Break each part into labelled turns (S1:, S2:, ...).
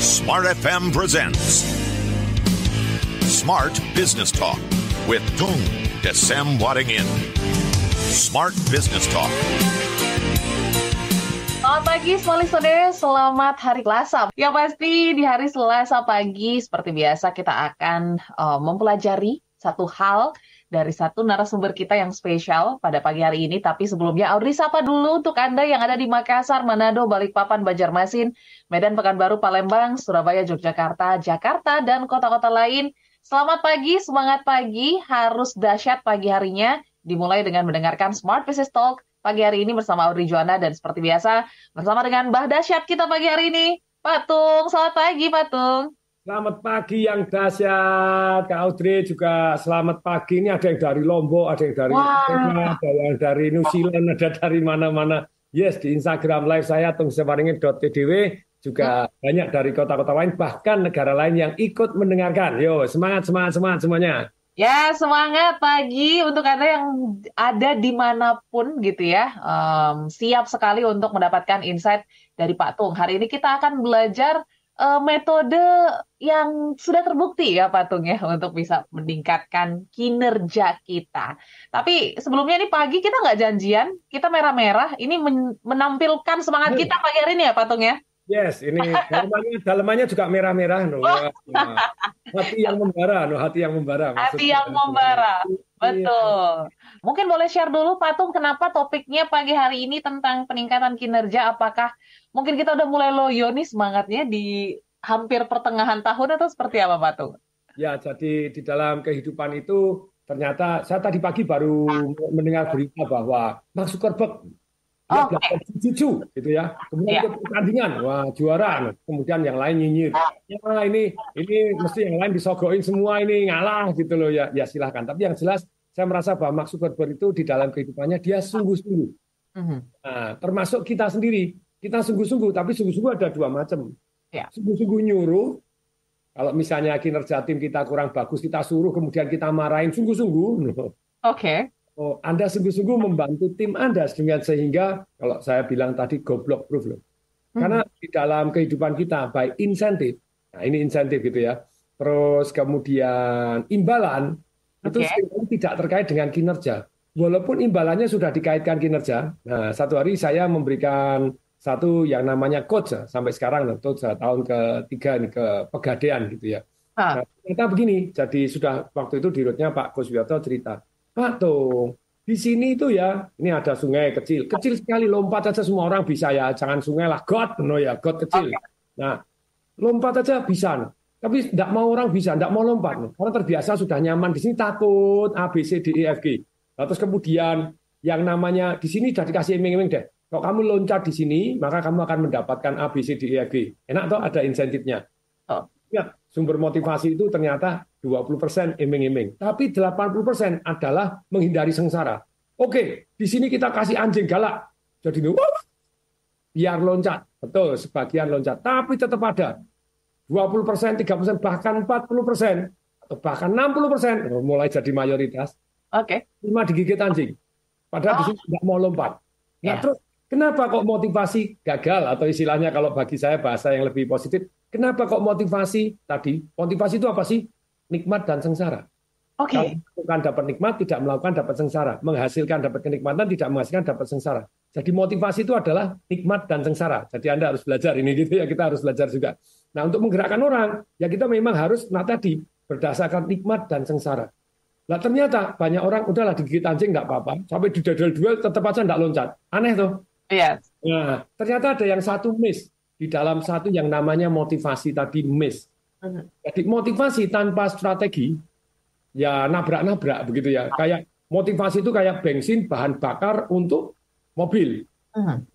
S1: Smart FM presents Smart Business Talk with Tung Desem In. Smart Business Talk.
S2: Selamat pagi semua listener, selamat hari Selasa. Ya pasti di hari Selasa pagi seperti biasa kita akan uh, mempelajari satu hal dari satu narasumber kita yang spesial pada pagi hari ini. Tapi sebelumnya Audrey sapa dulu untuk Anda yang ada di Makassar, Manado, Balikpapan, Banjarmasin, Medan, Pekanbaru, Palembang, Surabaya, Yogyakarta, Jakarta, dan kota-kota lain. Selamat pagi, semangat pagi, harus dahsyat pagi harinya. Dimulai dengan mendengarkan Smart Business Talk pagi hari ini bersama Audrey Juana dan seperti biasa bersama dengan Mbah Dahsyat kita pagi hari ini. Patung, selamat pagi Patung.
S3: Selamat pagi yang dahsyat, Kak Audrey juga selamat pagi. Ini ada yang dari Lombok, ada yang dari Tengah, ada yang dari New Zealand, ada dari mana-mana. Yes, di Instagram live saya tungsewaringin.tdw juga ya. banyak dari kota-kota lain, bahkan negara lain yang ikut mendengarkan. Yo, semangat, semangat, semangat semuanya.
S2: Ya, semangat pagi untuk Anda yang ada dimanapun gitu ya. Um, siap sekali untuk mendapatkan insight dari Pak Tung. Hari ini kita akan belajar uh, metode yang sudah terbukti ya patung ya untuk bisa meningkatkan kinerja kita. Tapi sebelumnya ini pagi kita nggak janjian, kita merah-merah. Ini men menampilkan semangat hmm. kita pagi hari ini ya patung ya.
S3: Yes, ini dalemannya, dalamannya juga merah-merah no. Ya. Oh. Hati yang membara no, hati yang membara. Hati yang kan. membara,
S2: iya. betul. Mungkin boleh share dulu Patung kenapa topiknya pagi hari ini tentang peningkatan kinerja apakah mungkin kita udah mulai loyo nih semangatnya di hampir pertengahan tahun atau seperti
S3: apa Patung? Ya, jadi di dalam kehidupan itu ternyata saya tadi pagi baru mendengar berita bahwa Mark Zuckerberg dia oh, belajar okay. cucu, gitu ya. Kemudian yeah. pertandingan, wah juara. Kemudian yang lain nyinyir. Ya ini ini mesti yang lain disogokin semua ini ngalah gitu loh ya. Ya silahkan. Tapi yang jelas saya merasa bahwa Mark Zuckerberg itu di dalam kehidupannya dia sungguh-sungguh. Mm-hmm. Nah, termasuk kita sendiri, kita sungguh-sungguh, tapi sungguh-sungguh ada dua macam. Ya. Sungguh-sungguh nyuruh, kalau misalnya kinerja tim kita kurang bagus, kita suruh kemudian kita marahin sungguh-sungguh. Oke. Okay. Oh, Anda sungguh-sungguh membantu tim Anda dengan sehingga kalau saya bilang tadi goblok proof loh. Mm-hmm. Karena di dalam kehidupan kita baik insentif, nah ini insentif gitu ya. Terus kemudian imbalan, itu okay. tidak terkait dengan kinerja. Walaupun imbalannya sudah dikaitkan kinerja. Nah, satu hari saya memberikan satu yang namanya coach sampai sekarang tentu tahun ketiga ini ke pegadaian gitu ya. Ah. Nah, kita begini, jadi sudah waktu itu dirutnya Pak Kuswiyoto cerita, Pak Tung, di sini itu ya, ini ada sungai kecil, kecil sekali lompat aja semua orang bisa ya, jangan sungai lah, god, no ya, god kecil. Okay. Nah, lompat aja bisa. Tapi tidak mau orang bisa, tidak mau lompat. Orang terbiasa sudah nyaman di sini takut A B C D E F G. Nah, terus kemudian yang namanya di sini sudah dikasih iming-iming deh. Kalau kamu loncat di sini, maka kamu akan mendapatkan A B C D E F G. Enak toh ada insentifnya. Oh. Ya, sumber motivasi itu ternyata 20% iming-iming. Tapi 80% adalah menghindari sengsara. Oke, di sini kita kasih anjing galak. Jadi biar loncat. Betul, sebagian loncat. Tapi tetap ada 20 persen, 30 persen, bahkan 40 persen, atau bahkan 60 persen, mulai jadi mayoritas. Oke. Okay. Cuma digigit anjing. Padahal oh. di sini nggak mau lompat. Nah, yeah. terus kenapa kok motivasi gagal atau istilahnya kalau bagi saya bahasa yang lebih positif, kenapa kok motivasi tadi? Motivasi itu apa sih? Nikmat dan sengsara. Oke. Okay. Bukan dapat nikmat, tidak melakukan dapat sengsara. Menghasilkan dapat kenikmatan, tidak menghasilkan dapat sengsara. Jadi motivasi itu adalah nikmat dan sengsara. Jadi Anda harus belajar ini gitu ya, kita harus belajar juga. Nah, untuk menggerakkan orang, ya kita memang harus nah tadi berdasarkan nikmat dan sengsara. Nah, ternyata banyak orang udahlah digigit anjing nggak apa-apa, sampai di dadal dua tetap aja nggak loncat. Aneh tuh. Iya. Nah, ternyata ada yang satu miss di dalam satu yang namanya motivasi tadi miss. Jadi motivasi tanpa strategi ya nabrak-nabrak begitu ya. Kayak motivasi itu kayak bensin bahan bakar untuk mobil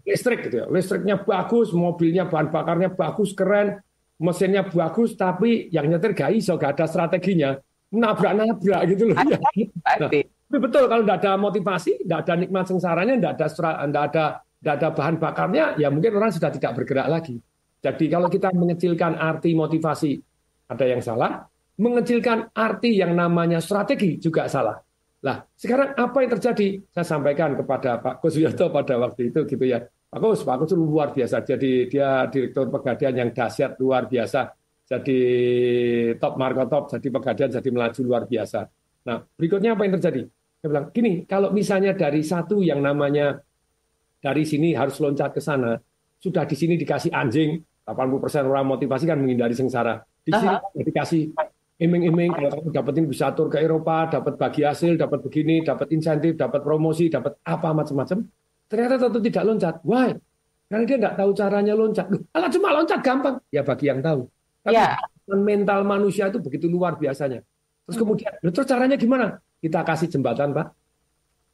S3: listrik gitu ya listriknya bagus mobilnya bahan bakarnya bagus keren mesinnya bagus tapi yang nyetir gak iso gak ada strateginya nabrak-nabrak gitu loh ya. nah, tapi betul kalau tidak ada motivasi tidak ada nikmat sengsaranya tidak ada tidak ada tidak ada bahan bakarnya ya mungkin orang sudah tidak bergerak lagi jadi kalau kita mengecilkan arti motivasi ada yang salah mengecilkan arti yang namanya strategi juga salah lah sekarang apa yang terjadi saya sampaikan kepada Pak Kuswianto pada waktu itu gitu ya Bagus, bagus luar biasa. Jadi dia direktur pegadaian yang dahsyat luar biasa. Jadi top top jadi pegadaian jadi melaju luar biasa. Nah, berikutnya apa yang terjadi? Saya bilang, gini, kalau misalnya dari satu yang namanya dari sini harus loncat ke sana, sudah di sini dikasih anjing, 80% orang motivasi kan menghindari sengsara. Di sini Aha. dikasih iming-iming kalau kamu dapat bisa tur ke Eropa, dapat bagi hasil, dapat begini, dapat insentif, dapat promosi, dapat apa macam-macam Ternyata tentu tidak loncat. Why? Karena dia nggak tahu caranya loncat. alat cuma loncat gampang. Ya bagi yang tahu. Tapi yeah. Ya. mental manusia itu begitu luar biasanya. Terus hmm. kemudian, terus caranya gimana? Kita kasih jembatan, Pak.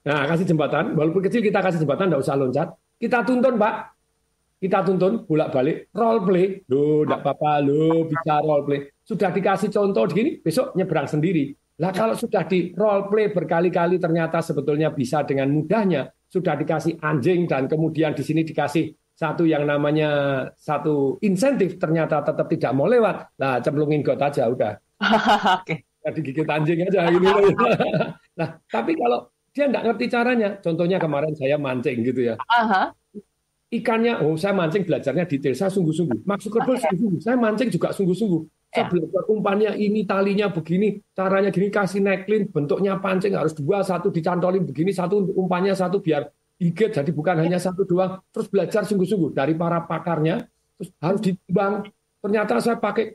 S3: Nah, kasih jembatan. Walaupun kecil kita kasih jembatan, nggak usah loncat. Kita tuntun, Pak. Kita tuntun, bolak-balik, role play. Loh, nggak apa-apa, lo bisa role play. Sudah dikasih contoh gini, besok nyebrang sendiri. Lah kalau sudah di role play berkali-kali ternyata sebetulnya bisa dengan mudahnya, sudah dikasih anjing dan kemudian di sini dikasih satu yang namanya satu insentif ternyata tetap tidak mau lewat, nah cemplungin got aja udah. Oke. Okay. digigit anjing aja ini. nah, tapi kalau dia nggak ngerti caranya, contohnya kemarin saya mancing gitu ya. Uh-huh. Ikannya, oh saya mancing belajarnya detail, saya sungguh-sungguh. Maksud kerbau sungguh-sungguh, saya mancing juga sungguh-sungguh. Sebelum ya. umpannya ini talinya begini, caranya gini kasih neklin, bentuknya pancing harus dua, satu dicantolin begini, satu untuk umpannya satu biar diget Jadi bukan hanya satu doang. Terus belajar sungguh-sungguh dari para pakarnya. Terus harus hmm. ditimbang. Ternyata saya pakai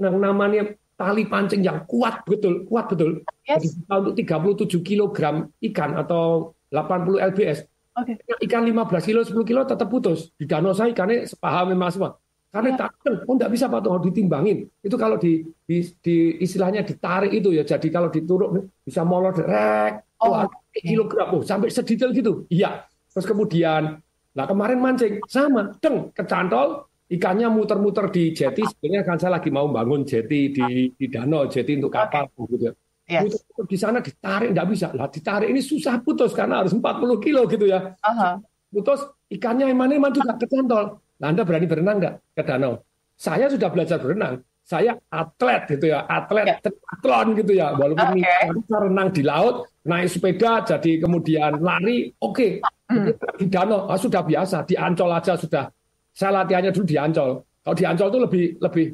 S3: yang namanya tali pancing yang kuat betul, kuat betul. Yes. Jadi untuk 37 kg ikan atau 80 lbs. Okay. Ikan 15 kilo, 10 kilo tetap putus. Di danau saya ikannya sepaham memang semua karena ya. takkan, oh enggak bisa Pak Tuhor ditimbangin. Itu kalau di, di, di istilahnya ditarik itu ya. Jadi kalau dituruk bisa molor derek, oh, okay. kilogram, oh, sampai sedetail gitu. Iya. Terus kemudian, lah kemarin mancing sama, deng, kecantol, ikannya muter-muter di jeti. Iya. Sebenarnya kan saya lagi mau bangun jeti di, iya. di danau, jeti untuk kapal gitu. Yes. Ya. Iya. di sana ditarik enggak bisa. Lah ditarik ini susah putus karena harus 40 kilo gitu ya. Uh -huh. Putus ikannya emang-emang juga kecantol Nah, Anda berani berenang nggak ke danau? Saya sudah belajar berenang. Saya atlet gitu ya, atlet ya. triathlon gitu ya. Walaupun okay. renang di laut, naik sepeda, jadi kemudian lari, oke. Okay. Hmm. Di danau ah, sudah biasa, di Ancol aja sudah. Saya latihannya dulu di Ancol. Kalau di Ancol itu lebih lebih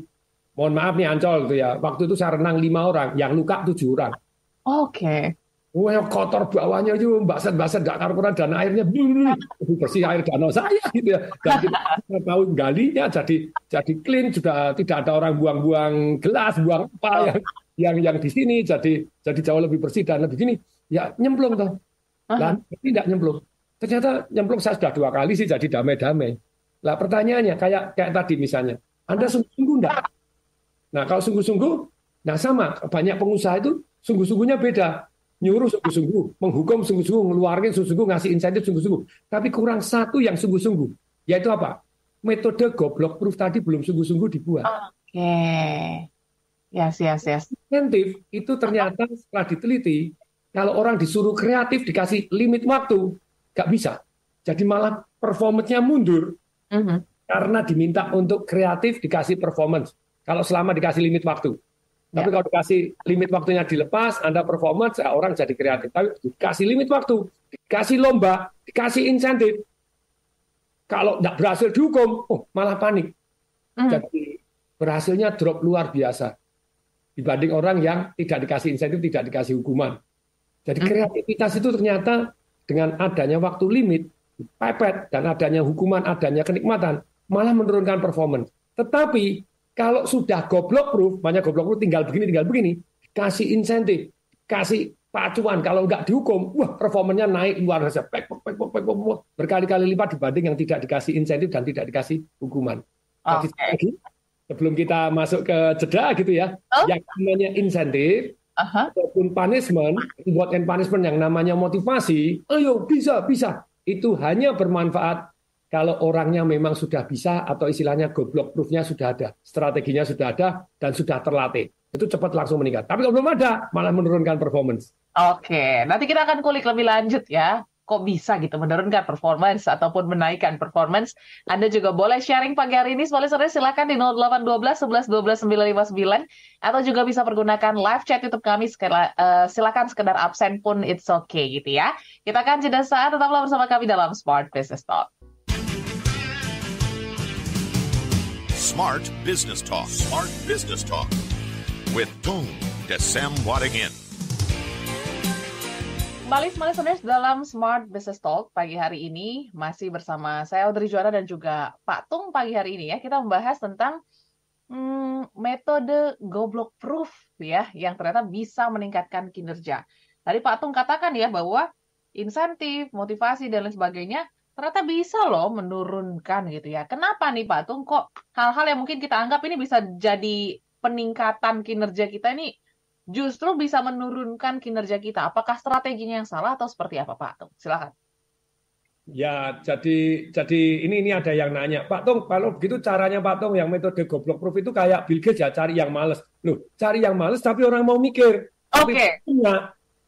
S3: mohon maaf nih Ancol gitu ya. Waktu itu saya renang lima orang, yang luka tujuh orang. Oke. Okay. Wah, oh, ya, kotor bawahnya itu baset-baset gak karuan dan airnya bersih air danau saya gitu ya. Dan kita tahu galinya jadi jadi clean sudah tidak ada orang buang-buang gelas, buang apa yang yang yang di sini jadi jadi jauh lebih bersih dan lebih gini. Ya nyemplung tuh, Dan tidak nyemplung. Ternyata nyemplung saya sudah dua kali sih jadi damai-damai. Lah pertanyaannya kayak kayak tadi misalnya, Anda sungguh-sungguh enggak? Nah, kalau sungguh-sungguh, nah sama banyak pengusaha itu sungguh-sungguhnya beda nyuruh sungguh-sungguh, menghukum sungguh-sungguh, ngeluarin sungguh-sungguh, ngasih insentif sungguh-sungguh. Tapi kurang satu yang sungguh-sungguh, yaitu apa? Metode goblok proof tadi belum sungguh-sungguh dibuat. Oke.
S2: Okay. Yes, yes, yes.
S3: Insentif itu ternyata setelah diteliti, kalau orang disuruh kreatif dikasih limit waktu, nggak bisa. Jadi malah performance-nya mundur. Uh mhm. -huh. Karena diminta untuk kreatif dikasih performance. Kalau selama dikasih limit waktu. Ya. Tapi ya. kalau dikasih limit waktunya dilepas, Anda performance, ya orang jadi kreatif. Tapi dikasih limit waktu, dikasih lomba, dikasih insentif. Kalau tidak berhasil dihukum, oh, malah panik. Hmm. Jadi berhasilnya drop luar biasa. Dibanding orang yang tidak dikasih insentif, tidak dikasih hukuman. Jadi hmm. kreativitas itu ternyata dengan adanya waktu limit, pepet, dan adanya hukuman, adanya kenikmatan, malah menurunkan performance. Tetapi kalau sudah goblok proof, banyak goblok proof tinggal begini, tinggal begini, kasih insentif, kasih pacuan. Kalau nggak dihukum, wah performanya naik luar biasa, pek, pek, pek, pek, pek, pek, berkali-kali lipat dibanding yang tidak dikasih insentif dan tidak dikasih hukuman. Ah. Jadi Lagi, sebelum kita masuk ke jeda gitu ya, oh. yang namanya insentif uh-huh. ataupun punishment, buat and punishment yang namanya motivasi, ayo bisa bisa, itu hanya bermanfaat kalau orangnya memang sudah bisa atau istilahnya goblok proofnya sudah ada, strateginya sudah ada dan sudah terlatih, itu cepat langsung meningkat. Tapi kalau belum ada, malah menurunkan performance.
S2: Oke, nanti kita akan kulik lebih lanjut ya. Kok bisa gitu menurunkan performance ataupun menaikkan performance? Anda juga boleh sharing pagi hari ini. Semuanya sore silahkan di 0812 11 12 959 atau juga bisa pergunakan live chat YouTube kami. Eh, silakan sekedar absen pun it's okay gitu ya. Kita akan jeda saat tetaplah bersama kami dalam Smart Business Talk.
S1: Smart Business Talk. Smart Business Talk with Tung Desem Wadingin.
S2: Kembali semua listeners dalam Smart Business Talk pagi hari ini masih bersama saya Audrey Juara dan juga Pak Tung pagi hari ini ya kita membahas tentang hmm, metode goblok proof ya yang ternyata bisa meningkatkan kinerja. Tadi Pak Tung katakan ya bahwa insentif, motivasi dan lain sebagainya ternyata bisa loh menurunkan gitu ya. Kenapa nih Pak Tung kok hal-hal yang mungkin kita anggap ini bisa jadi peningkatan kinerja kita ini justru bisa menurunkan kinerja kita. Apakah strateginya yang salah atau seperti apa Pak Tung? Silakan.
S3: Ya, jadi jadi ini ini ada yang nanya, Pak Tung, kalau begitu caranya Pak Tung yang metode goblok proof itu kayak Bill Gates ya, cari yang males. Loh, cari yang males tapi orang mau mikir. Oke. Okay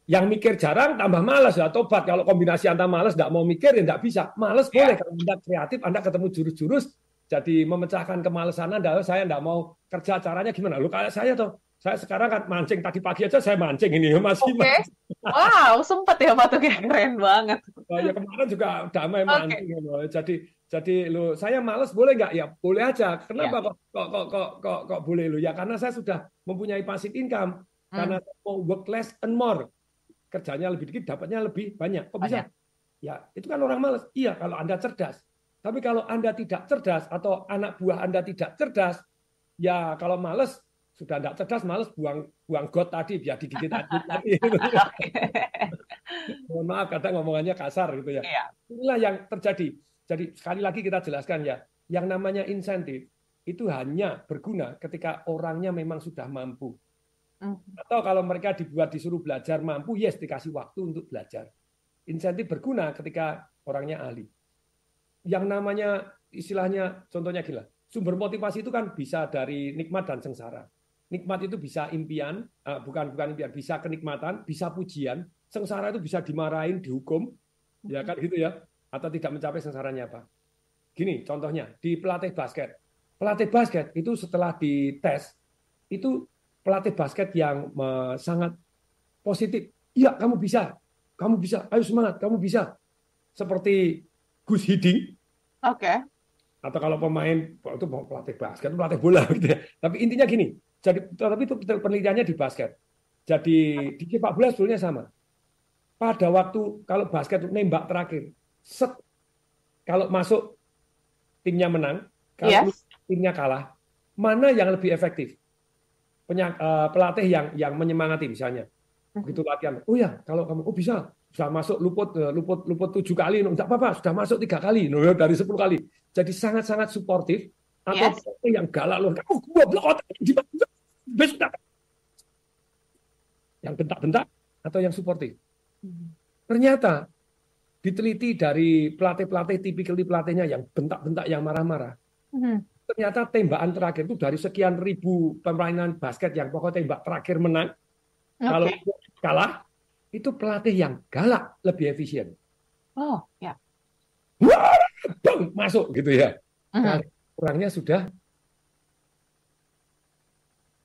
S3: yang mikir jarang tambah malas ya tobat kalau kombinasi antara malas tidak mau mikir ya tidak bisa malas iya. boleh kalau anda kreatif anda ketemu jurus-jurus jadi memecahkan kemalasan anda oh, saya tidak mau kerja caranya gimana lu kayak saya tuh saya sekarang kan mancing tadi pagi aja saya mancing ini ya, masih okay. mancing. wow sempet ya Pak Tugas keren banget oh, ya kemarin juga damai okay. mancing ya, jadi jadi lu saya malas boleh nggak ya boleh aja kenapa ya. kok, kok kok kok kok boleh lu ya karena saya sudah mempunyai passive income hmm. karena mau work less and more kerjanya lebih dikit, dapatnya lebih banyak. Kok bisa? Ya, itu kan orang malas. Iya, kalau Anda cerdas. Tapi kalau Anda tidak cerdas atau anak buah Anda tidak cerdas, ya kalau malas sudah tidak cerdas, malas buang buang got tadi biar digigit tadi. Mohon maaf kadang ngomongannya kasar gitu ya. Iya. Inilah yang terjadi. Jadi sekali lagi kita jelaskan ya, yang namanya insentif itu hanya berguna ketika orangnya memang sudah mampu. Mhm. Atau kalau mereka dibuat disuruh belajar mampu, yes dikasih waktu untuk belajar. Insentif berguna ketika orangnya ahli. Yang namanya istilahnya contohnya gila. Sumber motivasi itu kan bisa dari nikmat dan sengsara. Nikmat itu bisa impian, eh, bukan bukan impian, bisa kenikmatan, bisa pujian. Sengsara itu bisa dimarahin, dihukum, ya kan gitu ya. Atau tidak mencapai sengsaranya apa. Gini contohnya di pelatih basket. Pelatih basket itu setelah dites itu pelatih basket yang sangat positif. Iya, kamu bisa. Kamu bisa. Ayo semangat, kamu bisa. Seperti Gus Hiding. Oke. Okay. Atau kalau pemain itu pelatih basket, pelatih bola gitu ya. Tapi intinya gini, jadi tapi itu penelitiannya di basket. Jadi di sepak bola sebenarnya sama. Pada waktu kalau basket nembak terakhir, set kalau masuk timnya menang, kalau yes. Iya. timnya kalah, mana yang lebih efektif? penyak, uh, pelatih yang yang menyemangati misalnya. Hmm. Begitu latihan, oh ya kalau kamu oh bisa sudah masuk luput eh, luput luput tujuh kali, enggak apa-apa, sudah masuk tiga kali, no, dari sepuluh kali. Jadi sangat-sangat suportif atau yes. yang galak loh, kamu oh, blok otak di besok Yang bentak-bentak atau yang suportif. Hmm. Ternyata diteliti dari pelatih-pelatih tipikal pelatihnya yang bentak-bentak yang marah-marah. Hmm ternyata tembakan terakhir itu dari sekian ribu permainan basket yang pokok tembak terakhir menang. Okay. Kalau kalah, itu pelatih yang galak lebih efisien.
S1: Oh, ya.
S3: Wah, bang, masuk gitu ya. Mhm. Nah, orangnya sudah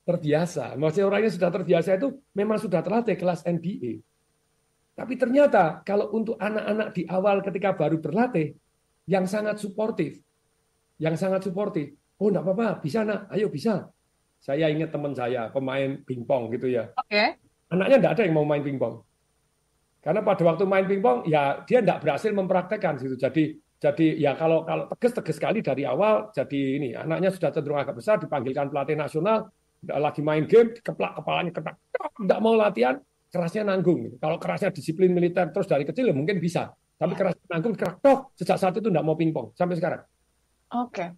S3: terbiasa. Maksudnya orangnya sudah terbiasa itu memang sudah terlatih kelas NBA. Tapi ternyata kalau untuk anak-anak di awal ketika baru berlatih, yang sangat suportif, yang sangat suportif. Oh, enggak apa-apa, bisa nak, ayo bisa. Saya ingat teman saya, pemain pingpong gitu ya. Oke. Okay. Anaknya enggak ada yang mau main pingpong. Karena pada waktu main pingpong, ya dia enggak berhasil mempraktekkan gitu. Jadi jadi ya kalau kalau tegas-tegas sekali dari awal, jadi ini anaknya sudah cenderung agak besar, dipanggilkan pelatih nasional, lagi main game, keplak kepalanya ketak, enggak mau latihan, kerasnya nanggung. Gitu. Kalau kerasnya disiplin militer terus dari kecil, ya mungkin bisa. Tapi iya. kerasnya nanggung, kerak, tok, sejak saat itu enggak mau pingpong sampai sekarang. Oke. Okay.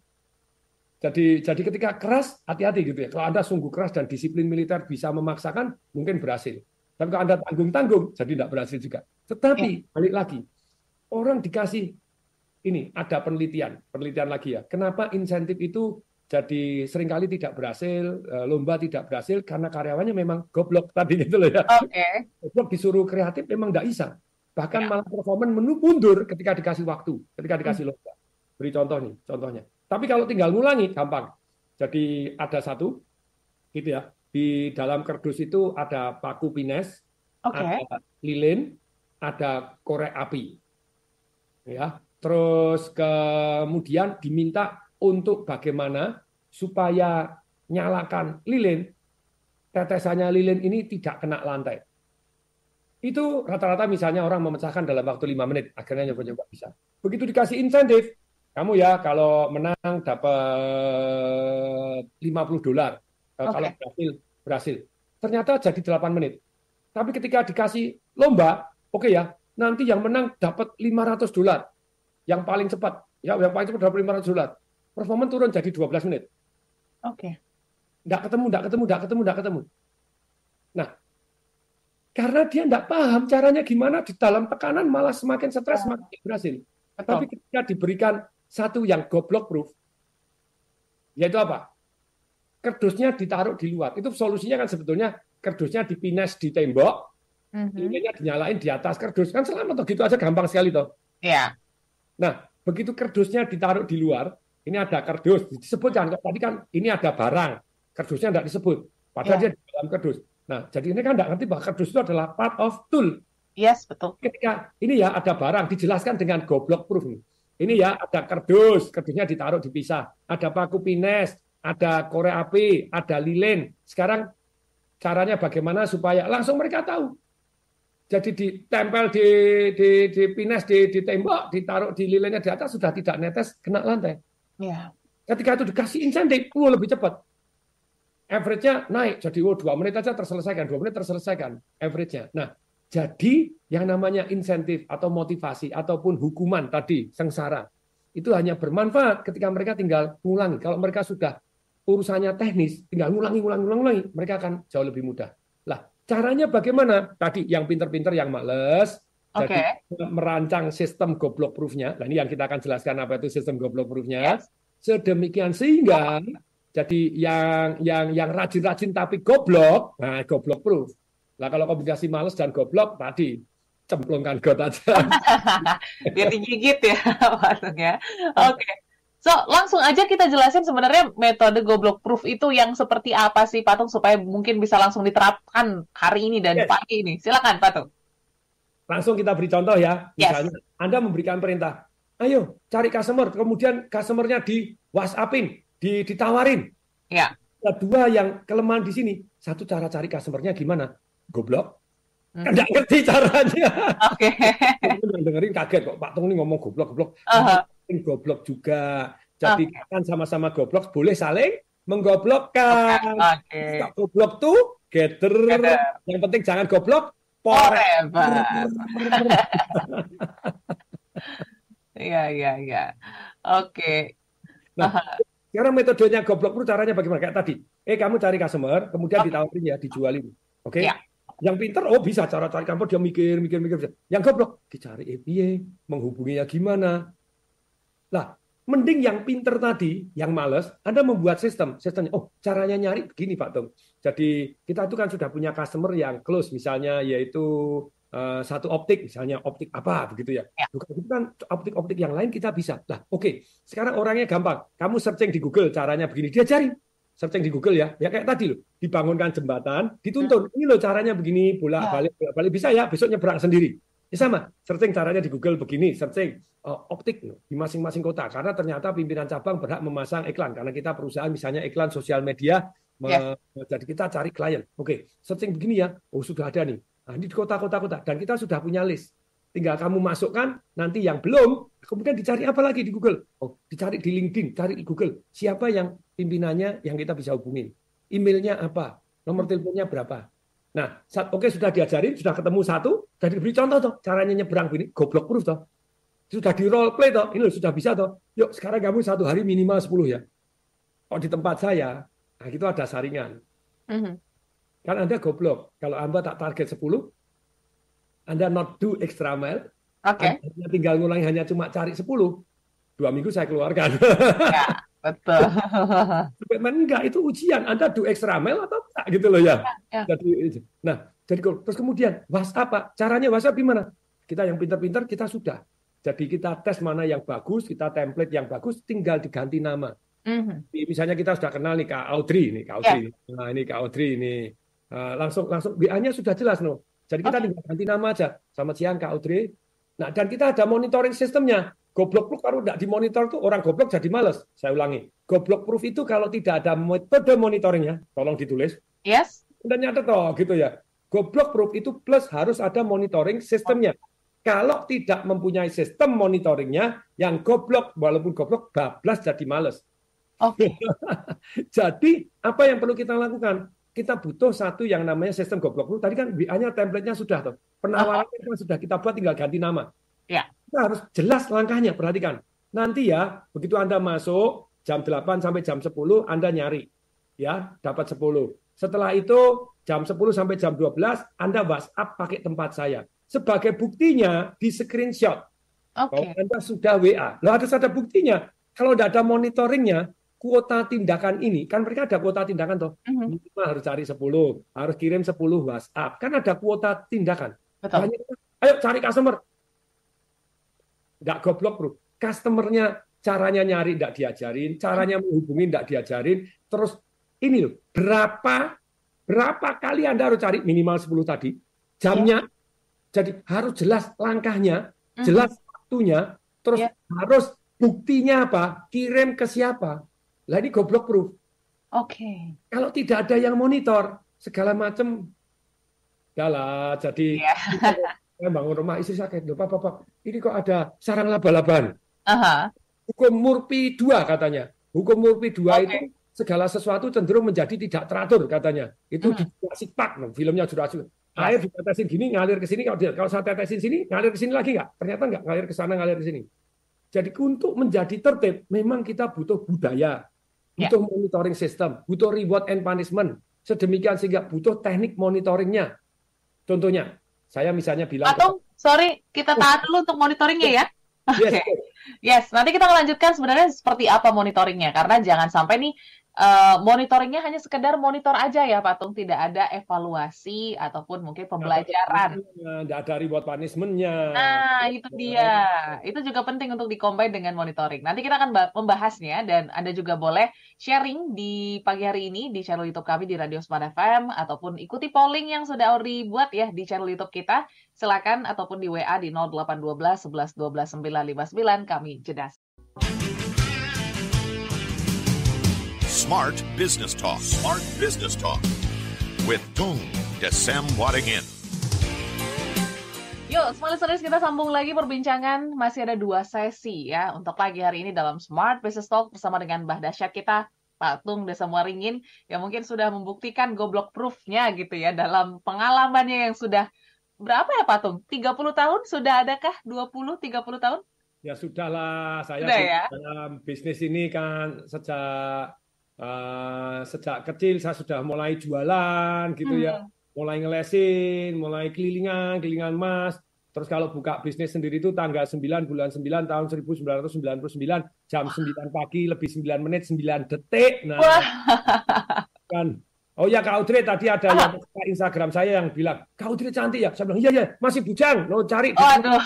S3: Jadi jadi ketika keras hati-hati gitu ya. Kalau Anda sungguh keras dan disiplin militer bisa memaksakan mungkin berhasil. Tapi kalau Anda tanggung-tanggung jadi tidak berhasil juga. Tetapi iya. balik lagi orang dikasih ini ada penelitian, penelitian lagi ya. Kenapa insentif itu jadi seringkali tidak berhasil, eh, lomba tidak berhasil karena karyawannya memang goblok tadi gitu loh ya. Oke. Okay. Goblok disuruh kreatif memang tidak bisa. Bahkan ya. malah performan mundur ketika dikasih waktu, ketika dikasih hmm. lomba. Beri contoh nih, contohnya. Tapi kalau tinggal ngulangi, gampang. Jadi ada satu, gitu ya. Di dalam kerdus itu ada paku pines, okay. ada lilin, ada korek api. Ya. Terus kemudian diminta untuk bagaimana supaya nyalakan lilin, tetesannya lilin ini tidak kena lantai. Itu rata-rata misalnya orang memecahkan dalam waktu 5 menit, akhirnya nyoba-nyoba bisa. Begitu dikasih insentif, kamu ya kalau menang dapat 50 dolar okay. Eh, kalau berhasil berhasil ternyata jadi 8 menit tapi ketika dikasih lomba oke okay ya nanti yang menang dapat 500 dolar yang paling cepat ya yang paling cepat dapat 500 dolar performa turun jadi 12 menit oke okay. nggak ketemu nggak ketemu nggak ketemu nggak ketemu nah karena dia nggak paham caranya gimana di dalam tekanan malah semakin stres ya. semakin berhasil. Tapi ketika diberikan satu yang goblok proof, yaitu apa? Kerdusnya ditaruh di luar. Itu solusinya kan sebetulnya kerdusnya dipines di tembok, mhm. ininya dinyalain di atas kerdus. Kan selamat atau gitu aja gampang sekali toh. Iya. Nah, begitu kerdusnya ditaruh di luar, ini ada kerdus, disebut jangan. tadi kan ini ada barang, kerdusnya tidak disebut. Padahal yeah. dia di dalam kerdus. Nah, jadi ini kan tidak ngerti bahwa kerdus itu adalah part of tool. Yes, betul. Ketika ini ya ada barang dijelaskan dengan goblok proof. Nih. Ini ya ada kerdus, kerdusnya ditaruh dipisah. Ada paku pines, ada kore api, ada lilin. Sekarang caranya bagaimana supaya langsung mereka tahu. Jadi ditempel di di, di pines di, di tembok, ditaruh di lilinnya di atas sudah tidak netes kena lantai. Ya. Ketika itu dikasih insentif, uh, lebih cepat. Average-nya naik jadi oh, dua menit aja terselesaikan, dua menit terselesaikan average-nya. Nah, jadi yang namanya insentif atau motivasi ataupun hukuman tadi sengsara itu hanya bermanfaat ketika mereka tinggal ngulangi. Kalau mereka sudah urusannya teknis, tinggal ngulangi, ngulangi, ngulangi, ngulangi, mereka akan jauh lebih mudah. Lah, caranya bagaimana? Tadi yang pinter-pinter, yang males, okay. jadi merancang sistem goblok proofnya. Nah, ini yang kita akan jelaskan apa itu sistem goblok proofnya. Yes. Sedemikian sehingga jadi yang yang yang rajin-rajin tapi goblok, nah goblok proof lah kalau komunikasi males dan goblok tadi cemplungkan got aja. Biar digigit ya maksudnya. Oke. Okay. So,
S2: langsung aja kita jelasin sebenarnya metode goblok proof itu yang seperti apa sih Patung supaya mungkin bisa langsung diterapkan hari ini dan yes. pagi ini. Silakan Patung.
S3: Langsung kita beri contoh ya. Misalnya yes. Anda memberikan perintah, "Ayo cari customer." Kemudian customernya di WhatsAppin, di ditawarin. Ya. Kedua yang kelemahan di sini, satu cara cari customernya gimana? goblok. Enggak hmm. kan ngerti caranya. Oke. Okay. dengerin kaget kok Pak Tung ini ngomong goblok-goblok. Uh -huh. Goblok juga. Jadi okay. kan sama-sama goblok boleh saling menggoblokkan. Okay. Okay. Goblok tuh getter. getter. Yang penting jangan goblok forever. Iya, iya, iya. Oke. Nah, sekarang metodenya goblok itu caranya bagaimana? Kayak tadi, eh kamu cari customer, kemudian okay. ditawarin ya, dijualin. Oke? Okay? Iya. Yeah. Yang pinter oh bisa cara cari kantor dia mikir mikir mikir bisa. Yang goblok dicari EPI ya, menghubunginya gimana. Lah, mending yang pinter tadi, yang males, Anda membuat sistem. Sistemnya, oh caranya nyari begini Pak Tung. Jadi kita itu kan sudah punya customer yang close misalnya yaitu uh, satu optik misalnya optik apa begitu ya. ya. Bukan itu kan optik-optik yang lain kita bisa. Lah, oke. Okay. Sekarang orangnya gampang. Kamu searching di Google caranya begini, dia cari searching di Google ya, ya kayak tadi loh, dibangunkan jembatan, dituntun, ini loh caranya begini, bolak-balik, bolak-balik, bisa ya, Besoknya berang sendiri. Ya sama, searching caranya di Google begini, searching uh, optik loh, di masing-masing kota, karena ternyata pimpinan cabang berhak memasang iklan, karena kita perusahaan misalnya iklan sosial media, yeah. jadi kita cari klien. Oke, okay, searching begini ya, oh sudah ada nih, nah, ini di kota-kota-kota, dan kita sudah punya list tinggal kamu masukkan nanti yang belum kemudian dicari apa lagi di Google oh dicari di LinkedIn cari di Google siapa yang pimpinannya yang kita bisa hubungin emailnya apa nomor teleponnya berapa nah oke okay, sudah diajarin sudah ketemu satu sudah diberi contoh toh caranya nyebrang ini goblok proof toh sudah di role play toh ini sudah bisa toh yuk sekarang kamu satu hari minimal 10 ya kalau oh, di tempat saya nah itu ada saringan mm -hmm. kan anda goblok kalau anda tak target 10 anda not do extra mile. Oke. Okay. Hanya tinggal ngulangi hanya cuma cari 10. Dua minggu saya keluarkan. Ya, betul. Superman enggak, itu ujian. Anda do extra mile atau enggak gitu loh ya. ya, ya. Jadi, nah, jadi terus kemudian WhatsApp apa? Caranya WhatsApp gimana? Kita yang pintar-pintar kita sudah. Jadi kita tes mana yang bagus, kita template yang bagus, tinggal diganti nama. Mm -hmm. Misalnya kita sudah kenal nih Kak Audrey, ini, Kak ya. Audrey, yeah. nah ini Kak Audrey ini uh, eh, langsung langsung WA-nya sudah jelas loh. Jadi kita okay. tinggal ganti nama aja. Selamat siang Kak Audrey. Nah, dan kita ada monitoring sistemnya. Goblok proof kalau tidak dimonitor tuh orang goblok jadi males. Saya ulangi. Goblok proof itu kalau tidak ada metode monitoringnya, tolong ditulis. Yes. Dan nyata toh gitu ya. Goblok proof itu plus harus ada monitoring sistemnya. Kalau tidak mempunyai sistem monitoringnya, yang goblok walaupun goblok bablas jadi males. Oke. jadi apa yang perlu kita lakukan? kita butuh satu yang namanya sistem goblok lu. Tadi kan WA-nya template-nya sudah tuh. Penawarannya kan sudah kita buat tinggal ganti nama. Ya. Kita harus jelas langkahnya, perhatikan. Nanti ya, begitu Anda masuk jam 8 sampai jam 10 Anda nyari. Ya, dapat 10. Setelah itu jam 10 sampai jam 12 Anda WhatsApp pakai tempat saya. Sebagai buktinya di screenshot. Okay. Bahwa Anda sudah WA. lo harus ada buktinya. Kalau tidak ada monitoringnya, kuota tindakan ini kan mereka ada kuota tindakan toh minimal mhm. huh harus cari 10 harus kirim 10 WhatsApp ah, kan ada kuota tindakan Betul. ayo cari customer nggak goblok bro customernya caranya nyari nggak diajarin caranya menghubungi nggak diajarin terus ini loh berapa berapa kali anda harus cari minimal 10 tadi jamnya iya. jadi harus jelas langkahnya mhm. jelas waktunya terus iya. harus buktinya apa kirim ke siapa lah ini goblok proof. Oke. Okay. Kalau tidak ada yang monitor segala macam, udahlah. Jadi yeah. saya bangun rumah istri sakit, lupa apa Ini kok ada sarang laba-laban. Uh -huh. Hukum murpi dua katanya. Hukum murpi dua okay. itu segala sesuatu cenderung menjadi tidak teratur katanya. Itu uh -huh. di Jurassic Park, no, filmnya Jurassic ya. air ditetesin gini ngalir ke sini kalau kalau saya tetesin sini ngalir ke sini lagi nggak ternyata nggak ngalir ke sana ngalir ke sini jadi untuk menjadi tertib memang kita butuh budaya Ya. butuh yeah. monitoring system, butuh reward and punishment. Sedemikian sehingga butuh teknik monitoringnya. Contohnya, saya misalnya bilang. Atau
S2: sorry, kita oh. tahan dulu untuk monitoringnya ya. Oke. Okay. Yes, yes, nanti kita lanjutkan sebenarnya seperti apa monitoringnya karena jangan sampai nih Eh, monitoringnya hanya sekedar monitor aja ya Pak Tung, tidak ada evaluasi ataupun mungkin pembelajaran.
S3: Tidak ada reward punishmentnya.
S2: Nah gitu. itu dia, itu juga penting untuk dikombin dengan monitoring. Nanti kita akan membahasnya dan Anda juga boleh sharing di pagi hari ini di channel YouTube kami di Radio Smart FM ataupun ikuti polling yang sudah ori buat ya di channel YouTube kita. Silakan ataupun di WA di 0812 11 12 959 kami jeda
S1: Smart Business Talk. Smart Business Talk with Tung Desem Wadingin.
S2: Yo, semuanya Listeners, kita sambung lagi perbincangan. Masih ada dua sesi ya untuk pagi hari ini dalam Smart Business Talk bersama dengan Mbah Dasyat kita, Patung Tung Desa Muaringin, yang mungkin sudah membuktikan goblok proofnya gitu ya dalam pengalamannya yang sudah berapa ya Patung? Tung? 30 tahun sudah adakah? 20, 30 tahun?
S3: Ya sudahlah, saya sudah ya? dalam bisnis ini kan sejak uh, sejak kecil saya sudah mulai jualan gitu ya. hmm. ya, mulai ngelesin, mulai kelilingan, kelilingan mas. Terus kalau buka bisnis sendiri itu tanggal 9 bulan 9 tahun 1999 jam 9 pagi lebih 9 menit 9 detik. Nah. Wah. Kan. Oh ya Kak Audrey tadi ada ah. yang di Instagram saya yang bilang, "Kak Audrey cantik ya?" Saya bilang, "Iya ya, masih bujang. Lo cari." Oh, aduh.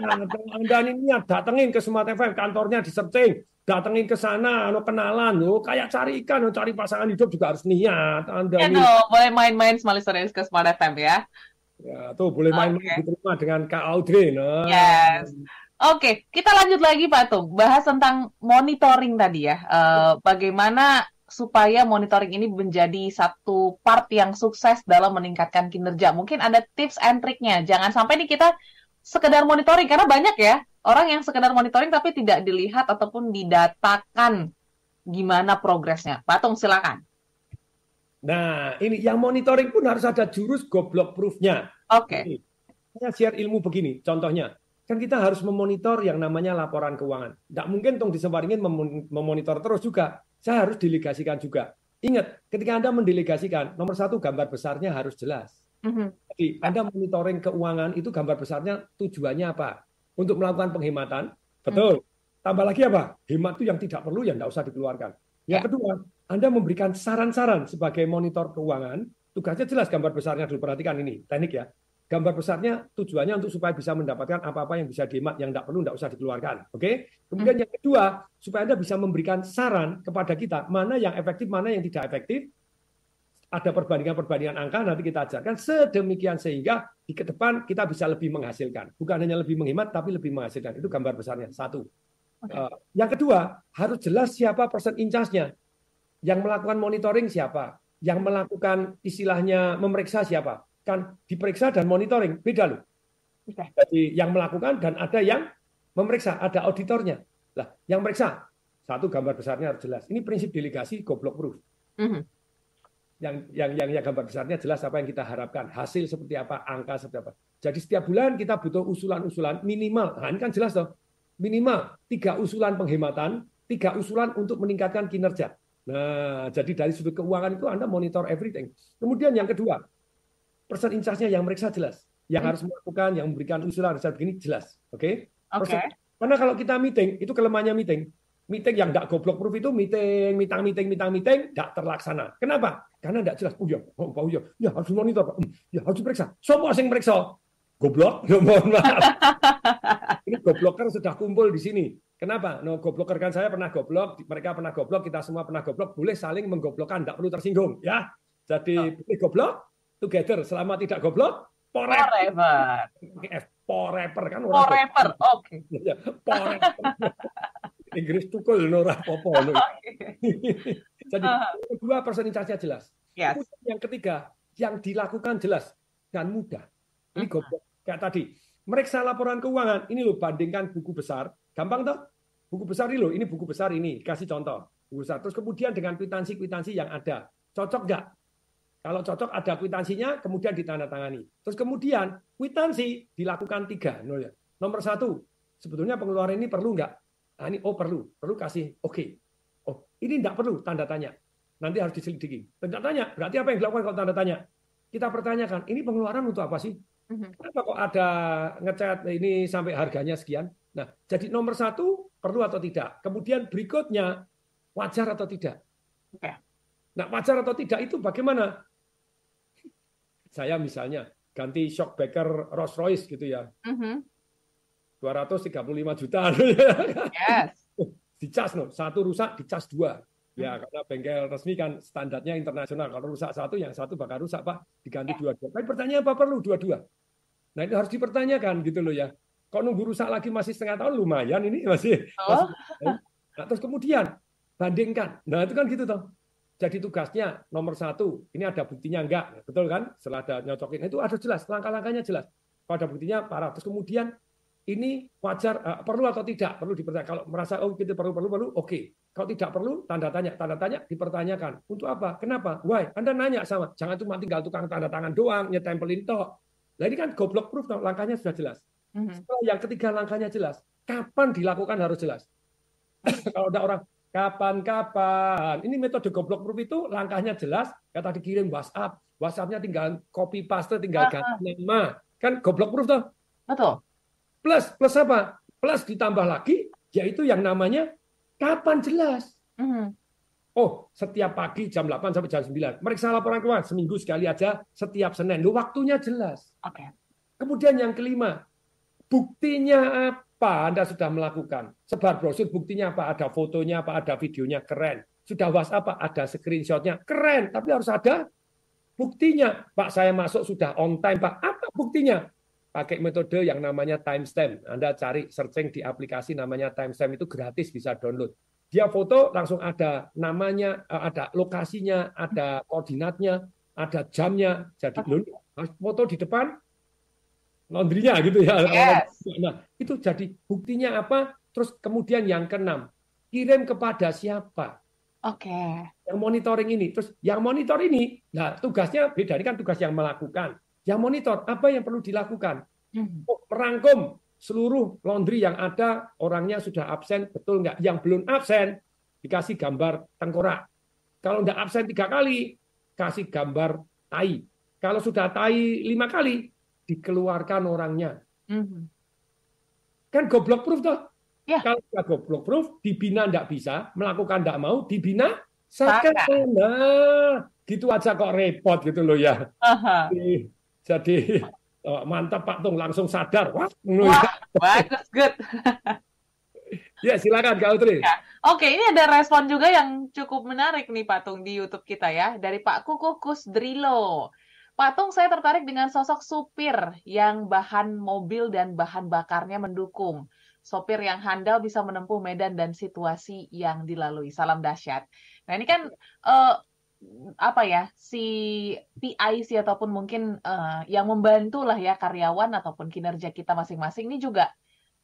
S3: Nah, Anda ini datengin ke Smart FM kantornya di Serting datengin ke sana, lo kenalan, lo, kayak cari ikan, lo cari pasangan hidup juga harus niat. Anda ya, no,
S2: boleh main-main semalih Stories ke Smart FM ya.
S3: Ya, tuh boleh main-main okay. diterima dengan Kak Audrey. No. Nah. Yes.
S2: Oke, okay, kita lanjut lagi Pak Tung, bahas tentang monitoring tadi ya. Uh, bagaimana supaya monitoring ini menjadi satu part yang sukses dalam meningkatkan kinerja. Mungkin ada tips and triknya. Jangan sampai nih kita sekedar monitoring karena banyak ya orang yang sekedar monitoring tapi tidak dilihat ataupun didatakan gimana progresnya. Patung silakan.
S3: Nah, ini yang monitoring pun harus ada jurus goblok proofnya. Oke. Okay. Saya share ilmu begini, contohnya. Kan kita harus memonitor yang namanya laporan keuangan. Tidak mungkin tong disebaringin mem memonitor terus juga. Saya harus delegasikan juga. Ingat, ketika Anda mendelegasikan, nomor satu gambar besarnya harus jelas. Mm -hmm. Jadi Anda monitoring keuangan itu gambar besarnya tujuannya apa? untuk melakukan penghematan. Betul. Hmm. Tambah lagi apa? Hemat itu yang tidak perlu yang tidak usah dikeluarkan. Yang ya. kedua, Anda memberikan saran-saran sebagai monitor keuangan. Tugasnya jelas gambar besarnya dulu perhatikan ini teknik ya. Gambar besarnya tujuannya untuk supaya bisa mendapatkan apa-apa yang bisa dihemat yang tidak perlu tidak usah dikeluarkan. Oke. Okay? Kemudian hmm. yang kedua, supaya Anda bisa memberikan saran kepada kita mana yang efektif, mana yang tidak efektif, ada perbandingan-perbandingan angka nanti kita ajarkan sedemikian sehingga di ke depan kita bisa lebih menghasilkan. Bukan hanya lebih menghemat tapi lebih menghasilkan. Itu gambar besarnya. Satu. Okay. Uh, eh, yang kedua, harus jelas siapa persen in Yang melakukan monitoring siapa? Yang melakukan istilahnya memeriksa siapa? Kan diperiksa dan monitoring beda loh. Okay. Jadi yang melakukan dan ada yang memeriksa, ada auditornya. Lah, yang meriksa satu gambar besarnya harus jelas. Ini prinsip delegasi goblok proof. Mm -hmm yang yang yang yang gambar besarnya jelas apa yang kita harapkan hasil seperti apa angka seperti apa jadi setiap bulan kita butuh usulan-usulan minimal nah, ini kan jelas toh minimal tiga usulan penghematan tiga usulan untuk meningkatkan kinerja nah jadi dari sudut keuangan itu anda monitor everything kemudian yang kedua person in yang meriksa jelas yang hmm. harus melakukan yang memberikan usulan harus begini jelas oke okay? oke okay. karena kalau kita meeting itu kelemahannya meeting Meeting yang enggak goblok proof itu meeting, mitang, meeting, mitang, meeting, enggak terlaksana. Kenapa? Karena enggak jelas. Oh ya, oh, Pak oh ya, ya harus monitor, Pak. Ya harus periksa. Semua sing periksa? Goblok, ya mohon maaf. Ini gobloker sudah kumpul di sini. Kenapa? No, gobloker kan saya pernah goblok, mereka pernah goblok, kita semua pernah goblok, boleh saling menggoblokkan, enggak perlu tersinggung. ya. Jadi oh. boleh goblok, together, selama tidak goblok, forever. Forever. kan Forever, oke. Okay. Ya, forever. Inggris tukul Nora Popo, Jadi dua persentasenya jelas. Yes. yang ketiga, yang dilakukan jelas dan mudah. Ini goblok kayak tadi. Meriksa laporan keuangan, ini lo bandingkan buku besar, gampang toh? Buku besar ini lo, ini buku besar ini, kasih contoh. Buku besar. Terus kemudian dengan kwitansi-kwitansi yang ada, cocok nggak? Kalau cocok ada kwitansinya, kemudian ditandatangani. Terus kemudian kwitansi dilakukan tiga. Nomor satu, sebetulnya pengeluaran ini perlu nggak? Nah, ini oh perlu, perlu kasih oke. Okay. Oh, ini tidak perlu tanda tanya. Nanti harus diselidiki. Tanda tanya, berarti apa yang dilakukan kalau tanda tanya? Kita pertanyakan, ini pengeluaran untuk apa sih? Mhm. Kenapa kok ada ngecat ini sampai harganya sekian? Nah, jadi nomor satu perlu atau tidak. Kemudian berikutnya wajar atau tidak. Nah, wajar atau tidak itu bagaimana? Saya misalnya ganti shock Rolls Royce gitu ya. Mhm. 235 juta. Yes. dicas no, satu rusak dicas dua. Ya, karena bengkel resmi kan standarnya internasional. Kalau rusak satu, yang satu bakal rusak, Pak. Diganti dua-dua. Tapi pertanyaan apa perlu dua-dua? Nah, itu harus dipertanyakan gitu loh ya. Kok nunggu rusak lagi masih setengah tahun lumayan ini masih. Oh. masih nah, terus kemudian bandingkan. Nah, itu kan gitu toh. Jadi tugasnya nomor satu, ini ada buktinya enggak, betul kan? Setelah ada nyocokin, itu ada jelas, langkah-langkahnya jelas. Kalau ada buktinya parah. Terus kemudian ini wajar uh, perlu atau tidak perlu dipertanyakan. Kalau merasa oh kita perlu perlu perlu, oke. Okay. Kalau tidak perlu tanda tanya, tanda tanya dipertanyakan. Untuk apa? Kenapa? Why? Anda nanya sama. Jangan cuma tinggal tukang tanda tangan doang, nyetempelin toh. Nah ini kan goblok proof langkahnya sudah jelas. Mhm. Setelah yang ketiga langkahnya jelas. Kapan dilakukan harus jelas. Kalau ada orang kapan-kapan. Ini metode goblok proof itu langkahnya jelas, kata ya dikirim WhatsApp, WhatsApp-nya tinggal copy paste, tinggal ah, ah. ganti nama. Kan goblok proof toh? Betul. Plus plus apa? Plus ditambah lagi yaitu yang namanya kapan jelas. Mm. Oh, setiap pagi jam 8 sampai jam 9. Meriksa laporan keuangan seminggu sekali aja setiap Senin. Lu waktunya jelas. Oke. Okay. Kemudian yang kelima, buktinya apa Anda sudah melakukan? Sebar brosur buktinya apa? Ada fotonya apa? Ada videonya keren. Sudah WhatsApp apa? Ada screenshotnya keren. Tapi harus ada buktinya. Pak saya masuk sudah on time Pak. Apa buktinya? pakai metode yang namanya timestamp. Anda cari searching di aplikasi namanya timestamp itu gratis bisa download. Dia foto langsung ada namanya, eh, ada lokasinya, ada koordinatnya, ada jamnya. Jadi ah. foto di depan laundrynya gitu ya. Yes. Nah, itu jadi buktinya apa? Terus kemudian yang keenam, kirim kepada siapa? Oke. Okay. Yang monitoring ini, terus yang monitor ini, nah tugasnya beda ini kan tugas yang melakukan yang monitor apa yang perlu dilakukan. Hmm. Oh, merangkum seluruh laundry yang ada, orangnya sudah absen, betul nggak? Yang belum absen, dikasih gambar tengkorak. Kalau nggak absen tiga kali, kasih gambar tai. Kalau sudah tai lima kali, dikeluarkan orangnya. Hmm. Kan goblok proof toh? Yeah. Kalau sudah goblok proof, dibina nggak bisa, melakukan nggak mau, dibina sakit. Nah, gitu aja kok repot gitu loh ya. uh jadi oh, mantap Pak Tung langsung sadar. Wah, Wah ya. bagus, good. ya silakan Kak Utri. Ya.
S2: Oke, ini ada respon juga yang cukup menarik nih Pak Tung di YouTube kita ya dari Pak Kukukus Drilo. Pak Tung, saya tertarik dengan sosok supir yang bahan mobil dan bahan bakarnya mendukung. Sopir yang handal bisa menempuh medan dan situasi yang dilalui. Salam dahsyat. Nah ini kan uh, apa ya si PIC ataupun mungkin uh, yang membantu lah ya karyawan ataupun kinerja kita masing-masing ini juga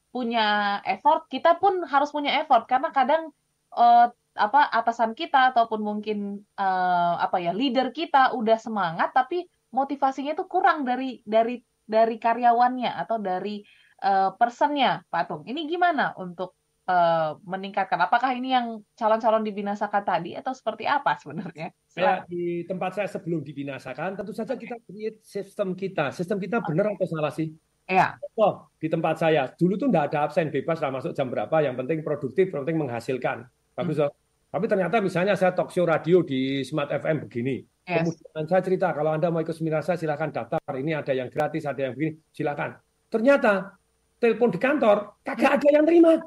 S2: punya effort kita pun harus punya effort karena kadang uh, apa atasan kita ataupun mungkin uh, apa ya leader kita udah semangat tapi motivasinya itu kurang dari dari dari karyawannya atau dari uh, personnya Pak Tung ini gimana untuk Eh, meningkatkan? Apakah ini yang calon-calon dibinasakan tadi atau seperti apa sebenarnya?
S3: Ya, di tempat saya sebelum dibinasakan, tentu saja kita create sistem kita. Sistem kita benar atau salah sih? Ya. Oh, di tempat saya dulu tuh nggak ada absen bebas lah masuk jam berapa, yang penting produktif, yang penting menghasilkan. Tapi hmm. tapi ternyata misalnya saya talk show radio di Smart FM begini. Yes. Kemudian saya cerita kalau Anda mau ikut seminar saya silahkan daftar. Ini ada yang gratis, ada yang begini, Silakan. Ternyata telepon di kantor kagak ada yang terima.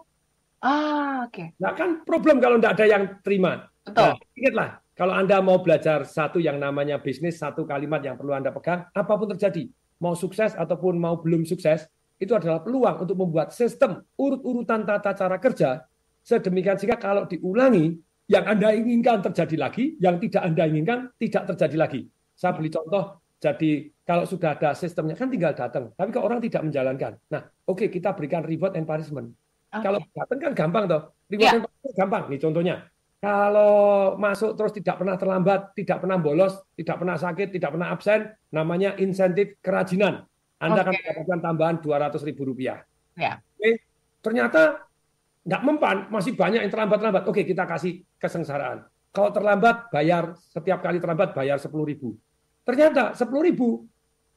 S3: Ah, oke. Okay. Nah, kan problem kalau tidak ada yang terima. Betul. Nah, ingatlah, kalau Anda mau belajar satu yang namanya bisnis, satu kalimat yang perlu Anda pegang, apapun terjadi, mau sukses ataupun mau belum sukses, itu adalah peluang untuk membuat sistem urut-urutan tata cara kerja sedemikian sehingga kalau diulangi yang Anda inginkan terjadi lagi, yang tidak Anda inginkan tidak terjadi lagi. Saya beli contoh, jadi kalau sudah ada sistemnya kan tinggal datang. Tapi kalau orang tidak menjalankan, nah oke okay, kita berikan reward and punishment. Kalau datang kan gampang toh. Reward ya. yeah. gampang nih contohnya. Kalau masuk terus tidak pernah terlambat, tidak pernah bolos, tidak pernah sakit, tidak pernah absen, namanya insentif kerajinan. Anda okay. akan mendapatkan tambahan ratus ribu rupiah. Yeah. Oke, ternyata tidak mempan, masih banyak yang terlambat-terlambat. Oke, kita kasih kesengsaraan. Kalau terlambat, bayar setiap kali terlambat bayar sepuluh ribu. Ternyata sepuluh ribu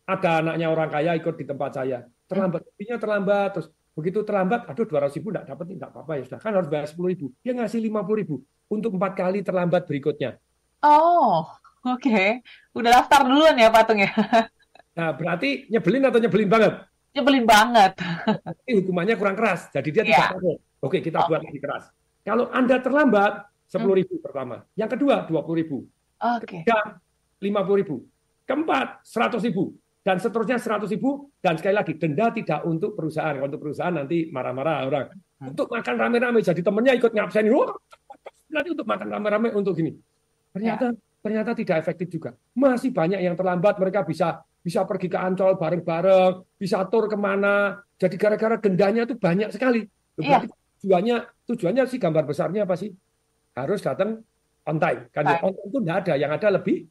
S3: ada anaknya orang kaya ikut di tempat saya. Terlambat, hmm. terlambat, terus Begitu terlambat, aduh 200 ribu enggak dapat, enggak apa-apa ya sudah. Kan harus bayar 10 ribu. Dia ngasih 50 ribu untuk empat kali terlambat berikutnya.
S2: Oh, oke. Okay. Udah daftar
S3: duluan ya patungnya. nah, berarti nyebelin atau nyebelin banget? Nyebelin banget. Ini hukumannya kurang keras, jadi dia tidak iya. tahu. Oke, kita oh. buat lebih keras. Kalau Anda terlambat, 10 ribu hmm. pertama. Yang kedua, 20 ribu. Oke. Okay. Ketiga, 50 ribu. Keempat, 100 ribu dan seterusnya 100 ribu dan sekali lagi denda tidak untuk perusahaan kalau untuk perusahaan nanti marah-marah orang hmm. untuk makan rame-rame jadi temennya ikut ngabsen oh, nanti untuk makan rame-rame untuk gini ternyata ya. ternyata tidak efektif juga masih banyak yang terlambat mereka bisa bisa pergi ke Ancol bareng-bareng bisa tur kemana jadi gara-gara dendanya itu banyak sekali ya. tujuannya tujuannya sih gambar besarnya apa sih harus datang on time kan on time itu tidak ada yang ada lebih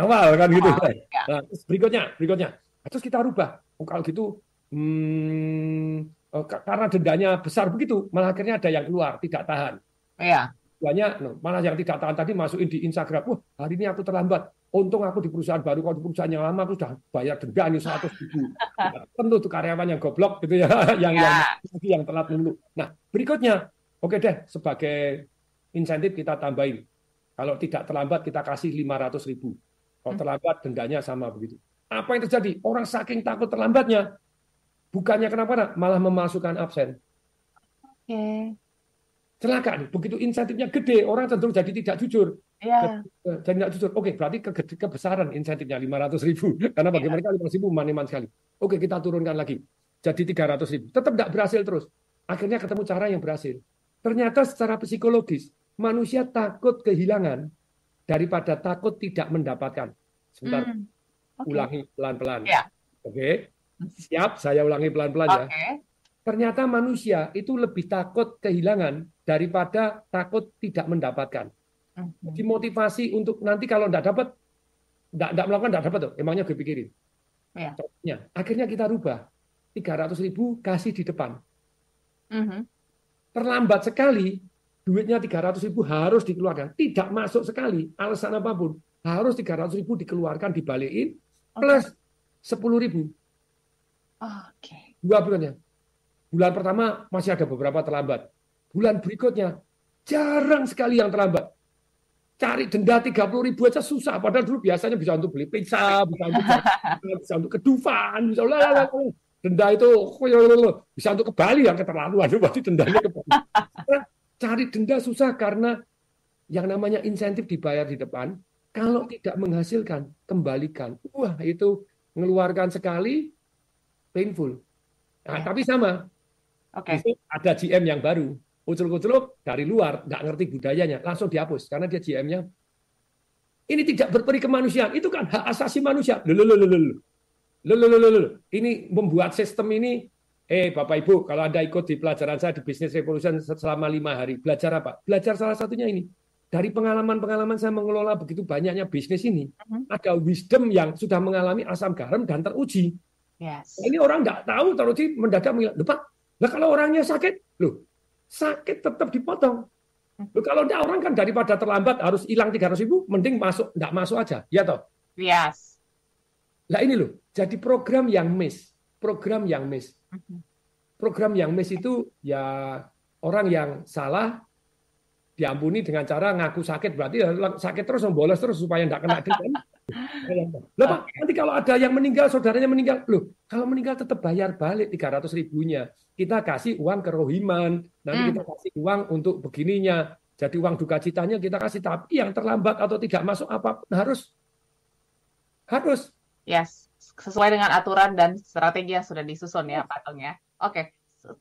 S3: awal kan gitu awal, Ya. Nah, terus berikutnya, berikutnya. Nah, terus kita rubah. Oh, kalau gitu hmm, oh, karena dendanya besar begitu, malah akhirnya ada yang keluar tidak tahan. Iya. Banyak no, malah yang tidak tahan tadi masukin di Instagram. Wah, hari ini aku terlambat. Untung aku di perusahaan baru, kalau di perusahaan yang lama aku sudah bayar denda ini 100 ribu. Tentu tuh karyawan yang goblok gitu ya, yang ya. yang, yang telat dulu. Nah, berikutnya, oke deh, sebagai insentif kita tambahin. Kalau tidak terlambat kita kasih 500 ribu. Kalau terlambat dendanya sama begitu. Apa yang terjadi? Orang saking takut terlambatnya, bukannya kenapa malah memasukkan absen. Oke. Okay. Celaka nih, begitu insentifnya gede, orang cenderung jadi tidak jujur. Yeah. Jadi tidak eh, jujur. Oke, berarti ke kebesaran insentifnya 500 ribu. Karena iya. bagaimana yeah. 500 ribu maniman sekali. Oke, kita turunkan lagi. Jadi 300 ribu. Tetap tidak berhasil terus. Akhirnya ketemu cara yang berhasil. Ternyata secara psikologis, manusia takut kehilangan daripada takut tidak mendapatkan. Sebentar, hmm. okay. ulangi pelan-pelan. Yeah. Oke, okay? siap. Saya ulangi pelan-pelan okay. ya. Ternyata manusia itu lebih takut kehilangan daripada takut tidak mendapatkan. Hmm. Jadi motivasi untuk nanti kalau tidak dapat, tidak melakukan tidak dapat tuh. Emangnya gue pikirin. Ya. akhirnya kita rubah 300 ribu kasih di depan. Uh hmm. -huh. Terlambat sekali duitnya 300 ribu harus dikeluarkan. Tidak masuk sekali, alasan apapun. Harus 300 ribu dikeluarkan, dibalikin, plus okay. 10 ribu.
S2: Oke. Okay.
S3: Dua bulannya. Bulan pertama masih ada beberapa terlambat. Bulan berikutnya, jarang sekali yang terlambat. Cari denda 30 ribu aja susah. Padahal dulu biasanya bisa untuk beli pizza, bisa untuk, bisa untuk kedufan, bisa lalala denda itu ya, ya, ya, bisa untuk ke Bali yang keterlaluan berarti dendanya ke Bali. Cari denda susah karena yang namanya insentif dibayar di depan, kalau tidak menghasilkan, kembalikan. Wah, itu mengeluarkan sekali, painful. Nah, ya. Tapi sama. Oke. Okay. Ada GM yang baru, ucul-uculuk dari luar, nggak ngerti budayanya, langsung dihapus karena dia GM-nya ini tidak berperi kemanusiaan. Itu kan hak asasi manusia. Lululululul. Lululululul. Ini membuat sistem ini Eh Bapak Ibu, kalau Anda ikut di pelajaran saya di bisnis Revolution selama lima hari, belajar apa? Belajar salah satunya ini. Dari pengalaman-pengalaman saya mengelola begitu banyaknya bisnis ini, uh-huh. ada wisdom yang sudah mengalami asam garam dan teruji.
S1: Yes. Ini
S3: orang nggak tahu teruji mendadak mengilang. Pak, nah kalau orangnya sakit, loh, sakit tetap dipotong. Mm-hmm. Loh, kalau enggak orang kan daripada terlambat harus hilang 300 ribu, mending masuk, enggak masuk aja. Ya toh?
S2: Yes.
S3: Nah ini loh, jadi program yang miss program yang miss. Mm-hmm. Program yang miss itu ya orang yang salah diampuni dengan cara ngaku sakit berarti ya sakit terus membolos terus supaya tidak kena denda. Kan? Loh, Pak, nanti kalau ada yang meninggal, saudaranya meninggal, loh, kalau meninggal tetap bayar balik 300 ribunya. Kita kasih uang ke Rohiman, nanti kita hmm. kasih uang untuk begininya. Jadi uang duka citanya kita kasih, tapi yang terlambat atau tidak masuk apapun harus harus yes
S2: sesuai dengan aturan dan strategi yang sudah disusun ya Pak Tung ya. Oke. Okay.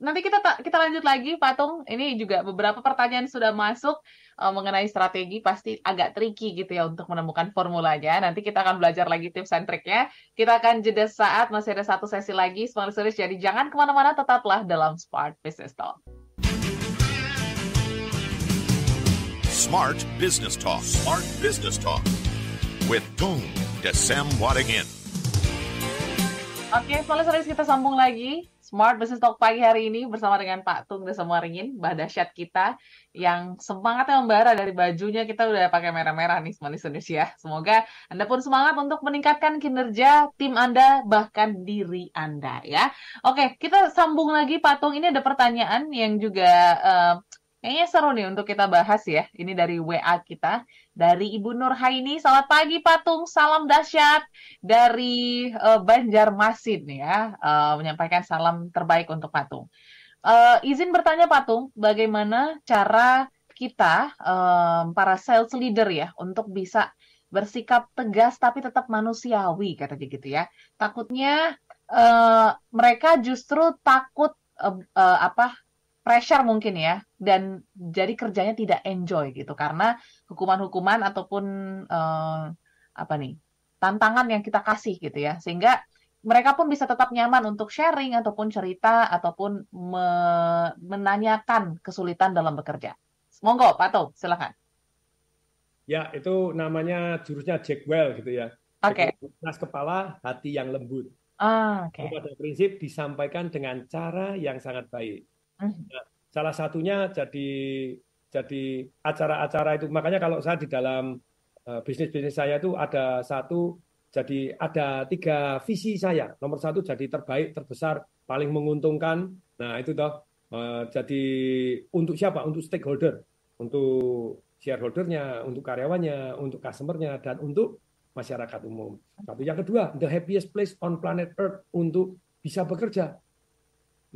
S2: Nanti kita kita lanjut lagi Pak Tung. Ini juga beberapa pertanyaan sudah masuk uh, mengenai strategi pasti agak tricky gitu ya untuk menemukan formulanya. Nanti kita akan belajar lagi tips and triknya. Kita akan jeda saat masih ada satu sesi lagi Smart serius. Jadi jangan kemana-mana tetaplah dalam Smart Business Talk.
S1: Smart Business Talk. Smart Business Talk with Tung Desem Wadingin.
S2: Oke, okay, sore kita sambung lagi Smart Business Talk pagi hari ini bersama dengan Pak Tung dan semua ringin Mbah Dasyat kita yang semangatnya membara dari bajunya kita udah pakai merah-merah nih semuanya Indonesia. Semoga Anda pun semangat untuk meningkatkan kinerja tim Anda bahkan diri Anda ya. Oke, kita sambung lagi Pak Tung ini ada pertanyaan yang juga uh, Kayaknya seru nih untuk kita bahas ya. Ini dari WA kita dari Ibu Nurhaini. Selamat pagi Patung, salam dahsyat dari uh, Banjarmasin ya, uh, menyampaikan salam terbaik untuk Patung. Uh, izin bertanya Patung, bagaimana cara kita um, para sales leader ya untuk bisa bersikap tegas tapi tetap manusiawi katanya gitu ya. Takutnya uh, mereka justru takut uh, uh, apa pressure mungkin ya dan jadi kerjanya tidak enjoy gitu karena hukuman-hukuman ataupun uh, apa nih tantangan yang kita kasih gitu ya sehingga mereka pun bisa tetap nyaman untuk sharing ataupun cerita ataupun me menanyakan kesulitan dalam bekerja. Monggo Pak Tau, silakan.
S3: Ya, itu namanya jurusnya Jack Well gitu ya. Oke. Okay. Keras kepala, hati yang lembut.
S2: Ah, oke. Okay.
S3: Pada prinsip disampaikan dengan cara yang sangat baik. Hmm. Nah, salah satunya jadi jadi acara-acara itu makanya kalau saya di dalam eh, bisnis bisnis saya itu ada satu jadi ada tiga visi saya. Nomor satu jadi terbaik, terbesar, paling menguntungkan. Nah itu toh. Eh, jadi untuk siapa? Untuk stakeholder, untuk shareholdernya, untuk karyawannya, untuk customernya, dan untuk masyarakat umum. Tapi yang kedua, the happiest place on planet Earth untuk bisa bekerja.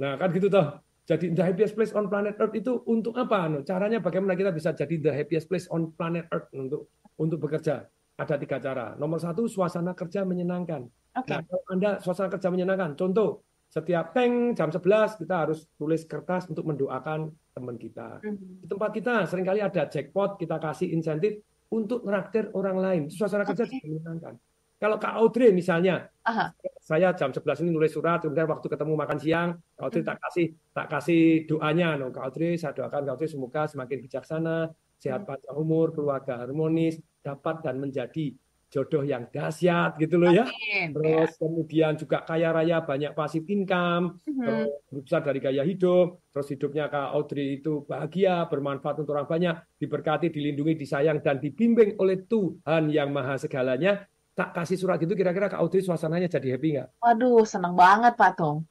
S3: Nah kan gitu toh jadi the happiest place on planet Earth itu untuk apa? Caranya bagaimana kita bisa jadi the happiest place on planet Earth untuk untuk bekerja? Ada tiga cara. Nomor satu, suasana kerja menyenangkan. Okay. Nah, kalau Anda suasana kerja menyenangkan, contoh, setiap peng jam 11 kita harus tulis kertas untuk mendoakan teman kita. Mm-hmm. Di tempat kita seringkali ada jackpot, kita kasih insentif untuk meraktir orang lain. Suasana kerja okay. menyenangkan. Kalau Kak Audrey misalnya, Aha. saya jam 11 ini nulis surat, kemudian waktu ketemu makan siang, Kak Audrey hmm. tak kasih tak kasih doanya, no, Kak Audrey saya doakan Kak Audrey semoga semakin bijaksana, sehat hmm. panjang umur, keluarga harmonis, dapat dan menjadi jodoh yang dahsyat gitu loh ya. Amin, terus ya. kemudian juga kaya raya banyak pasif income, -hmm. terus besar dari gaya hidup, terus hidupnya Kak Audrey itu bahagia, bermanfaat untuk orang banyak, diberkati, dilindungi, disayang dan dibimbing oleh Tuhan yang maha segalanya tak kasih surat itu kira-kira Kak Audrey suasananya jadi happy nggak?
S2: Waduh, seneng banget Pak Tong.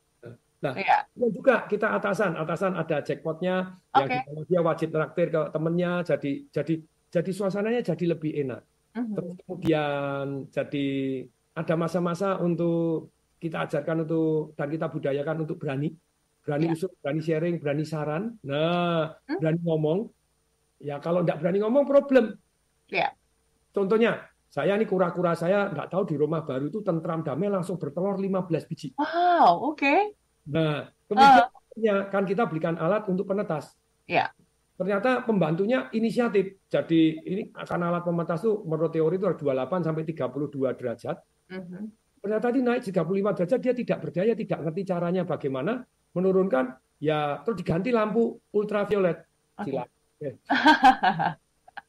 S3: Nah, iya. iya. juga kita atasan, atasan ada jackpotnya, ya okay. yang gitu. dia wajib traktir ke temennya, jadi jadi jadi suasananya jadi lebih enak. Uh mhm. -huh. Terus kemudian jadi ada masa-masa untuk kita ajarkan untuk dan kita budayakan untuk berani, berani yeah. usul, berani sharing, berani saran, nah hmm? berani ngomong. Ya kalau tidak berani ngomong problem. Yeah. Contohnya saya ini kura-kura saya nggak tahu di rumah baru itu tentram damai langsung bertelur 15 biji. Wow, oke. Okay. Nah, kemudian uh. kan kita belikan alat untuk penetas. Iya. Yeah. Ternyata pembantunya inisiatif. Jadi ini akan alat pemetas itu menurut teori itu ada 28 sampai 32 derajat. Uh mm-hmm. -huh. Ternyata di naik 35 derajat dia tidak berdaya, tidak ngerti caranya bagaimana menurunkan ya terus diganti lampu ultraviolet. Okay. Silakan.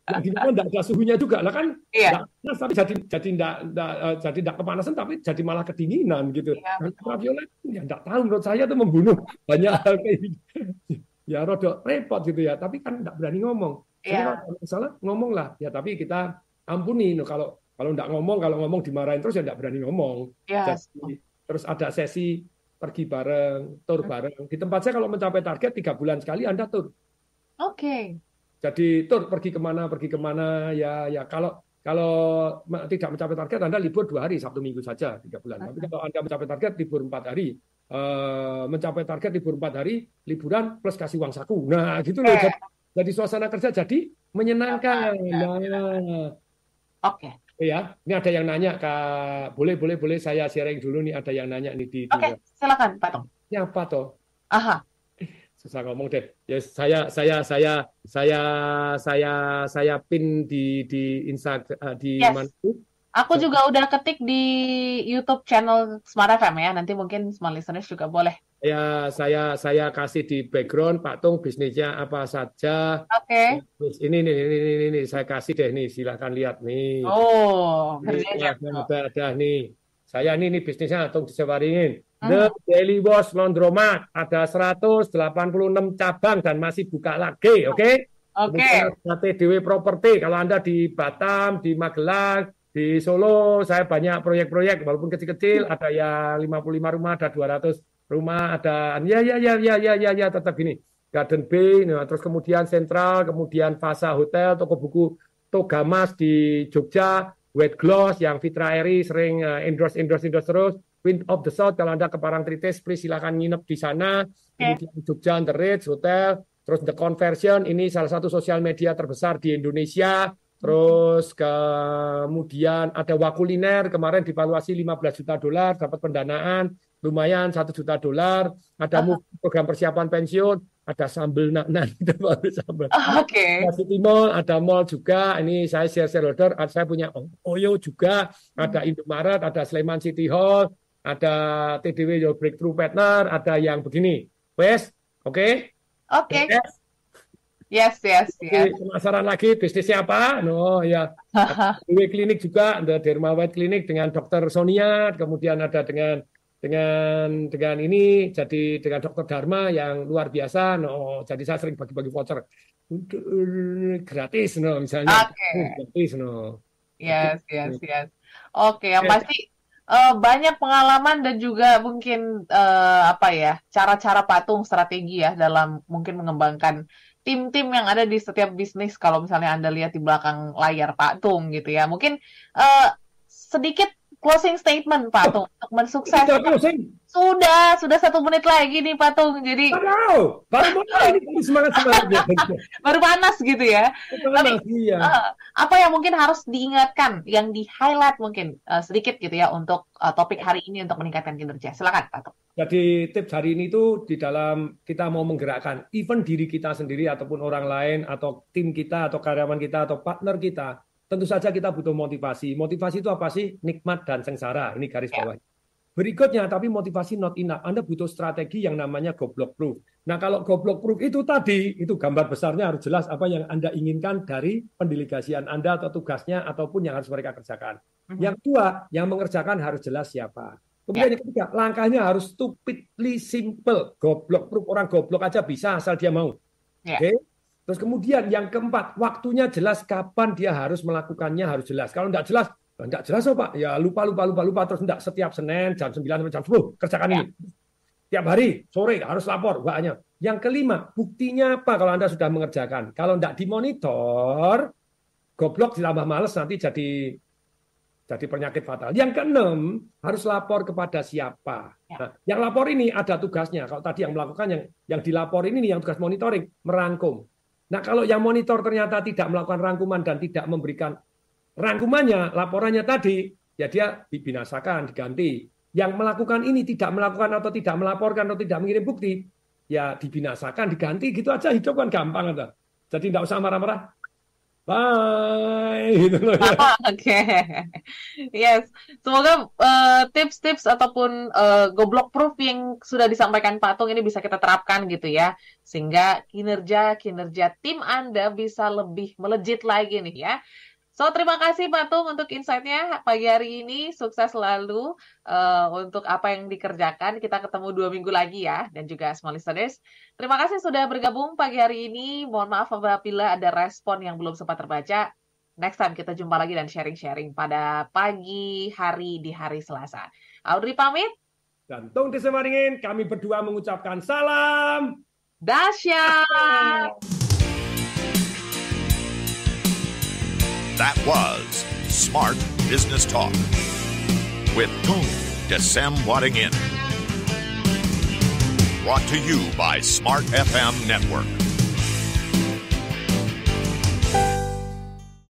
S3: yang di kan tidak ada suhunya juga lah kan iya. Nah, tapi jadi jadi tidak eh, jadi tidak kepanasan tapi jadi malah kedinginan gitu iya, kan nah, ultraviolet ya tidak tahu menurut saya itu membunuh banyak hal kayak gitu. ya rodok repot gitu ya tapi kan tidak berani ngomong iya. kalau salah ngomong lah ya tapi kita ampuni no, nah, kalau kalau tidak ngomong kalau ngomong dimarahin terus ya tidak berani ngomong iya. jadi, terus ada sesi pergi bareng, tur hmm. bareng. Di tempat saya kalau mencapai target tiga bulan sekali Anda tur. Oke. Okay. Jadi tur pergi kemana pergi kemana ya ya kalau kalau tidak mencapai target Anda libur dua hari Sabtu Minggu saja tiga bulan. Tapi kalau Anda mencapai target libur empat hari eh, mencapai target libur empat hari, liburan plus kasih uang saku. Nah, gitu loh. Eh. Jadi, jadi suasana kerja jadi menyenangkan. Nah, Oke. Okay. Ya, ini ada yang nanya Kak. Boleh, boleh, boleh saya sharing dulu nih ada yang nanya nih di Oke, silakan Pak Tom Ini Pak Tom Aha susah ngomong deh. Ya saya saya saya saya saya saya pin di di Instagram eh, di yes. mana itu.
S2: Aku juga udah ketik di YouTube channel Smart FM ya. Nanti mungkin small listeners juga boleh.
S3: Ya, saya saya kasih di background Pak Tung bisnisnya apa saja. Oke. Okay. Ini ini, ini, ini, ini, saya kasih deh nih, silahkan lihat nih.
S2: Oh, ini Ada, ada,
S3: ada nih. Saya ini ini bisnisnya Tung disewaringin. The hmm. Daily Boss Laundromat ada 186 cabang dan masih buka lagi, oke? Okay? Oke. Okay. TDW Property kalau Anda di Batam, di Magelang, di Solo saya banyak proyek-proyek walaupun kecil-kecil hmm. ada yang 55 rumah, ada 200 rumah, ada ya ya ya ya ya ya, ya tetap gini. Garden Bay, nah, terus kemudian Sentral, kemudian Fasa Hotel, toko buku Togamas di Jogja, Wet Gloss yang Fitra Eri sering eh, endorse endorse endorse terus Wind of the South kalau Anda ke Parangtritis please silakan nginep di sana okay. di Jogja The Ritz Hotel terus The Conversion ini salah satu sosial media terbesar di Indonesia terus kemudian ada Wakuliner kemarin divaluasi 15 juta dolar dapat pendanaan lumayan satu juta dolar ada uh -huh. program persiapan pensiun ada sambel nak nah itu baru sambel oh, oke okay. City Mall ada mall juga ini saya share shareholder saya punya Oyo juga ada hmm. Indomaret ada Sleman City Hall ada TDW your breakthrough partner, ada yang begini. Wes, oke? Oke. Yes. Yes, yes, yes. Jadi, penasaran lagi bisnisnya apa? No, ya. TDW klinik juga, ada Derma White Clinic dengan Dokter Sonia, kemudian ada dengan dengan dengan ini jadi dengan dokter Dharma yang luar biasa no jadi saya sering bagi-bagi voucher eh, gratis no misalnya okay. gratis no yes yes yes
S2: oke okay, yang pasti uh, banyak pengalaman dan juga mungkin uh, apa ya cara-cara patung strategi ya dalam mungkin mengembangkan tim-tim yang ada di setiap bisnis kalau misalnya anda lihat di belakang layar patung gitu ya mungkin uh, sedikit closing statement patung untuk mensukseskan sudah, sudah satu menit lagi nih patung. Jadi baru baru mulai ini semangat semangatnya. baru panas gitu ya. Panas, Tapi iya. uh, apa yang mungkin harus diingatkan, yang di highlight mungkin uh, sedikit gitu ya untuk uh, topik hari ini untuk meningkatkan kinerja. Silakan patung.
S3: Jadi tips hari ini tuh di dalam kita mau menggerakkan event diri kita sendiri ataupun orang lain atau tim kita atau karyawan kita atau partner kita, tentu saja kita butuh motivasi. Motivasi itu apa sih? Nikmat dan sengsara. Ini garis ya. bawahnya. Berikutnya, tapi motivasi not enough. Anda butuh strategi yang namanya goblok proof. Nah, kalau goblok proof itu tadi, itu gambar besarnya harus jelas apa yang Anda inginkan dari pendelegasian Anda atau tugasnya ataupun yang harus mereka kerjakan. Hmm. Yang kedua, yang mengerjakan harus jelas siapa. Kemudian yang ketiga, langkahnya harus stupidly simple. Goblok proof, orang goblok aja bisa asal dia mau. Ya. Oke? Okay? Terus kemudian yang keempat, waktunya jelas kapan dia harus melakukannya harus jelas. Kalau tidak jelas, Enggak jelas oh, Pak. Ya lupa lupa lupa lupa terus enggak setiap Senin jam 9 sampai jam 10 kerjakan ya. ini. Tiap hari sore harus lapor banyaknya. Yang kelima, buktinya apa kalau Anda sudah mengerjakan? Kalau enggak dimonitor, goblok ditambah males nanti jadi jadi penyakit fatal. Yang keenam, harus lapor kepada siapa. Ya. Nah, yang lapor ini ada tugasnya. Kalau tadi yang melakukan yang yang dilapor ini nih yang tugas monitoring merangkum. Nah, kalau yang monitor ternyata tidak melakukan rangkuman dan tidak memberikan rangkumannya laporannya tadi ya dia dibinasakan diganti yang melakukan ini tidak melakukan atau tidak melaporkan atau tidak mengirim bukti ya dibinasakan diganti gitu aja hidup kan gampang kan jadi tidak usah marah-marah Bye. Gitu loh. Ya. Oke.
S2: Okay. Yes. Semoga eh, tips-tips uh, ataupun uh, goblok proof yang sudah disampaikan Pak Tung ini bisa kita terapkan gitu ya. Sehingga kinerja-kinerja tim Anda bisa lebih melejit lagi nih ya. So, terima kasih Pak Tung untuk insight-nya pagi hari ini. Sukses selalu uh, untuk apa yang dikerjakan. Kita ketemu dua minggu lagi ya, dan juga small listeners. Terima kasih sudah bergabung pagi hari ini. Mohon maaf apabila ada respon yang belum sempat terbaca. Next time kita jumpa lagi dan sharing-sharing pada pagi hari di hari
S3: Selasa. Audrey pamit. Dan Tung Tisemaringin, kami berdua mengucapkan salam. Dasyat.
S1: That was Smart Business Talk with Goon Desem Wadding In. Brought to you by Smart FM Network.